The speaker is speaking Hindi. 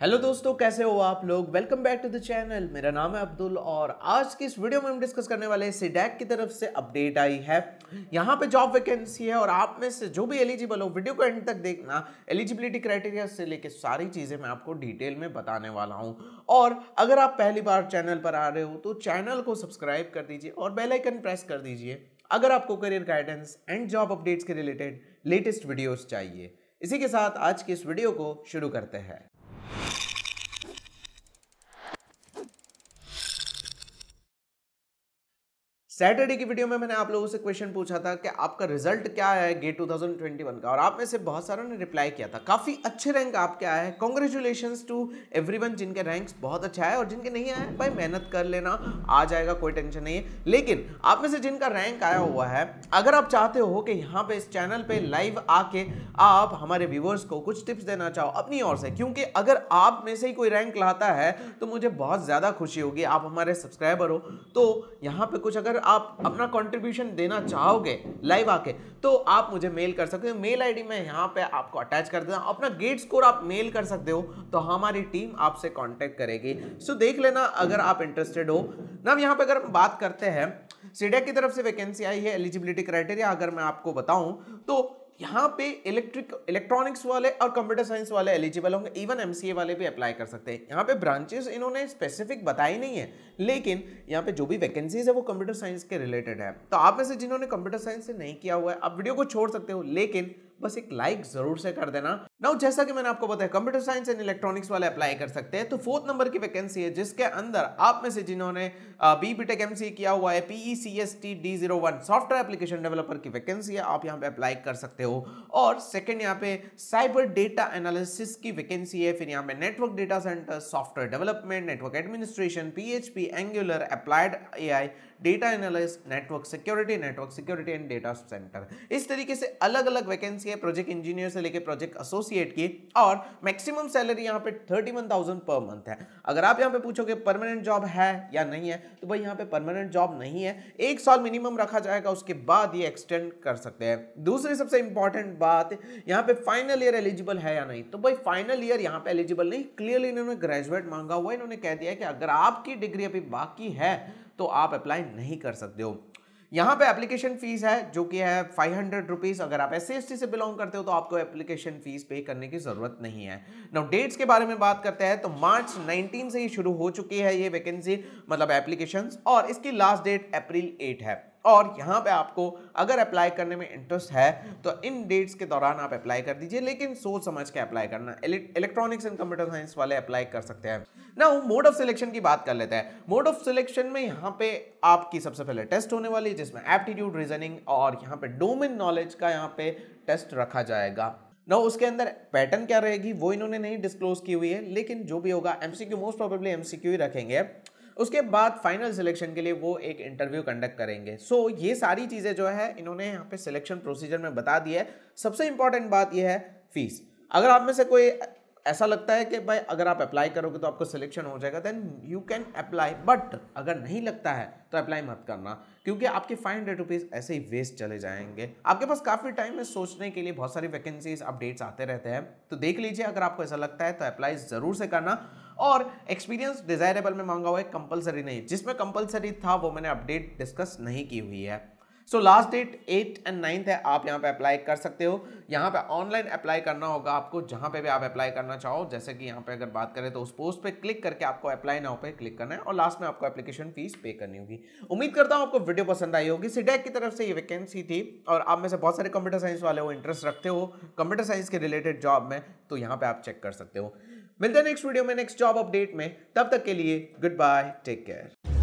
हेलो दोस्तों कैसे हो आप लोग welcome back to the channel मेरा नाम है अब्दुल और आज की इस वीडियो में हम डिस्कस करने वाले हैं सीडैक की तरफ से अपडेट आई है यहाँ पे जॉब वैकेंसी है और आप में से जो भी एलिजिबल हो वीडियो को एंड तक देखना एलिजिबिलिटी क्राइटेरिया से लेके सारी चीज़ें मैं आपको डिटेल में बताने वाला हूँ और अगर आप पहली बार चैनल पर आ रहे हो तो चैनल को सब्सक्राइब कर दीजिए और बेलाइकन प्रेस कर दीजिए अगर आपको career guidance and job updates के रिलेटेड लेटेस्ट वीडियोज़ चाहिए इसी के साथ आज की इस वीडियो को शुरू करते हैं सैटरडे की वीडियो में मैंने आप लोगों से क्वेश्चन पूछा था कि आपका रिजल्ट क्या है गेट 2021 का और आप में से बहुत सारों ने रिप्लाई किया था काफ़ी अच्छे रैंक आपके आए हैं कॉन्ग्रेचुलेशन टू एवरीवन जिनके रैंक्स बहुत अच्छा है और जिनके नहीं आए भाई मेहनत कर लेना आ जाएगा कोई टेंशन नहीं है लेकिन आप में से जिनका रैंक आया हुआ है अगर आप चाहते हो कि यहाँ पे इस चैनल पर लाइव आके आप हमारे व्यूवर्स को कुछ टिप्स देना चाहो अपनी ओर से क्योंकि अगर आप में से ही कोई रैंक लाता है तो मुझे बहुत ज़्यादा खुशी होगी आप हमारे सब्सक्राइबर हो तो यहाँ पे कुछ अगर आप अपना कंट्रीब्यूशन देना चाहोगे लाइव आके तो आप मुझे मेल कर सकते हो मेल आईडी मैं यहाँ पे आपको अटैच कर देता हूँ अपना गेट स्कोर आप मेल कर सकते हो तो हमारी टीम आपसे कांटेक्ट करेगी सो देख लेना अगर आप इंटरेस्टेड हो ना यहाँ पे अगर हम बात करते हैं सीडिया की तरफ से वैकेंसी आई है एलिजिबिलिटी क्राइटेरिया अगर मैं आपको बताऊँ तो यहाँ पे इलेक्ट्रिक इलेक्ट्रॉनिक्स वाले और कंप्यूटर साइंस वाले एलिजिबल होंगे इवन एम वाले भी अप्लाई कर सकते हैं यहाँ पे ब्रांचेस इन्होंने स्पेसिफिक बताई नहीं है लेकिन यहाँ पे जो भी वैकेंसीज है वो कंप्यूटर साइंस के रिलेटेड है तो आप में से जिन्होंने कंप्यूटर साइंस से नहीं किया हुआ है आप वीडियो को छोड़ सकते हो लेकिन बस एक लाइक जरूर से कर देना नाउ जैसा कि मैंने आपको बताया कंप्यूटर साइंस एंड इलेक्ट्रॉनिक्स वाले अप्लाई कर सकते हैं तो फोर्थ नंबर की वैकेंसी है जिसके अंदर आप में से जिन्होंने बी बी टेक एमसी किया हुआ है P E C S T D zero one software application developer की वैकेंसी है आप यहाँ पे अप्लाई कर सकते हो और सेकेंड यहाँ पे साइबर डेटा एनालिसिस की वैकेंसी है फिर यहाँ पे network data centre software development network administration P H P angular applied AI data analysis network security network security and data centre इस तरीके से अलग अलग वैकेंसी वैकेंसी है प्रोजेक्ट इंजीनियर से लेकर प्रोजेक्ट एसोसिएट की और मैक्सिमम सैलरी यहाँ पे thirty one thousand per month है अगर आप यहाँ पे पूछोगे परमानेंट जॉब है या नहीं है तो भाई यहाँ पे परमानेंट जॉब नहीं है एक साल मिनिमम रखा जाएगा उसके बाद ये एक्सटेंड कर सकते हैं दूसरी सबसे इंपॉर्टेंट बात यहाँ पे फाइनल ईयर एलिजिबल है या नहीं तो भाई फाइनल ईयर यहाँ पे एलिजिबल नहीं क्लियरली इन्होंने ग्रेजुएट मांगा हुआ इन्होंने कह दिया कि अगर आपकी डिग्री अभी बाकी है तो आप अप्लाई नहीं कर सकते हो यहाँ पे एप्लीकेशन फीस है जो कि है फाइव हंड्रेड रुपीज़ अगर आप एस सी से बिलोंग करते हो तो आपको एप्लीकेशन फीस पे करने की ज़रूरत नहीं है नो डेट्स के बारे में बात करते हैं तो मार्च 19 से ही शुरू हो चुकी है ये वैकेंसी मतलब एप्लीकेशन और इसकी लास्ट डेट अप्रैल 8 है और यहाँ पे आपको अगर अप्लाई करने में इंटरेस्ट है तो इन डेट्स के दौरान आप अप्लाई कर दीजिए लेकिन सोच समझ के अप्लाई करना इलेक्ट्रॉनिक्स एंड कंप्यूटर साइंस वाले अप्लाई कर सकते हैं ना मोड ऑफ सिलेक्शन की बात कर लेते हैं मोड ऑफ सिलेक्शन में यहाँ पे आपकी सबसे पहले टेस्ट होने वाली है जिसमें एप्टीट्यूड रीजनिंग और यहाँ पे डोमिन नॉलेज का यहाँ पे टेस्ट रखा जाएगा ना उसके अंदर पैटर्न क्या रहेगी वो इन्होंने नहीं डिस्क्लोज की हुई है लेकिन जो भी होगा एमसीक्यू मोस्ट प्रोबेबली एमसीक्यू ही रखेंगे उसके बाद फाइनल सिलेक्शन के लिए वो एक इंटरव्यू कंडक्ट करेंगे सो so, ये सारी चीज़ें जो है इन्होंने यहाँ पे सिलेक्शन प्रोसीजर में बता दी है सबसे इंपॉर्टेंट बात यह है फीस अगर आप में से कोई ऐसा लगता है कि भाई अगर आप अप्लाई करोगे तो आपको सिलेक्शन हो जाएगा then you can apply but अगर नहीं लगता है तो अप्लाई मत करना क्योंकि आपके फाइव हंड्रेड रुपीज़ ऐसे ही वेस्ट चले जाएंगे आपके पास काफ़ी टाइम है सोचने के लिए बहुत सारी वैकेंसीज अपडेट्स आते रहते हैं तो देख लीजिए अगर आपको ऐसा लगता है तो अप्लाई ज़रूर से करना और एक्सपीरियंस डिजायरेबल में मांगा हुआ है कंपलसरी नहीं जिसमें कंपलसरी था वो मैंने अपडेट डिस्कस नहीं की हुई है so last date at end ninth है आप यहाँ पे अप्लाई कर सकते हो यहाँ पे ऑनलाइन अप्लाई करना होगा आपको जहाँ पे भी आप अप्लाई करना चाहो जैसे कि यहाँ पे अगर बात करें तो उस पोस्ट पे क्लिक करके आपको अप्लाई नाउ पे क्लिक करना है और लास्ट में आपको एप्लीकेशन फीस पे करनी होगी उम्मीद करता हूँ आपको वीडियो पसंद आई होगी सीडेक की तरफ से ये वैकेंसी थी और आप में से बहुत सारे कंप्यूटर साइंस वाले हो इंटरेस्ट रखते हो कंप्यूटर साइंस के रिलेटेड जॉब में तो यहाँ पर आप चेक कर सकते हो मिलते हैं नेक्स्ट वीडियो में नेक्स्ट जॉब अपडेट में तब तक के लिए गुड बाय टेक केयर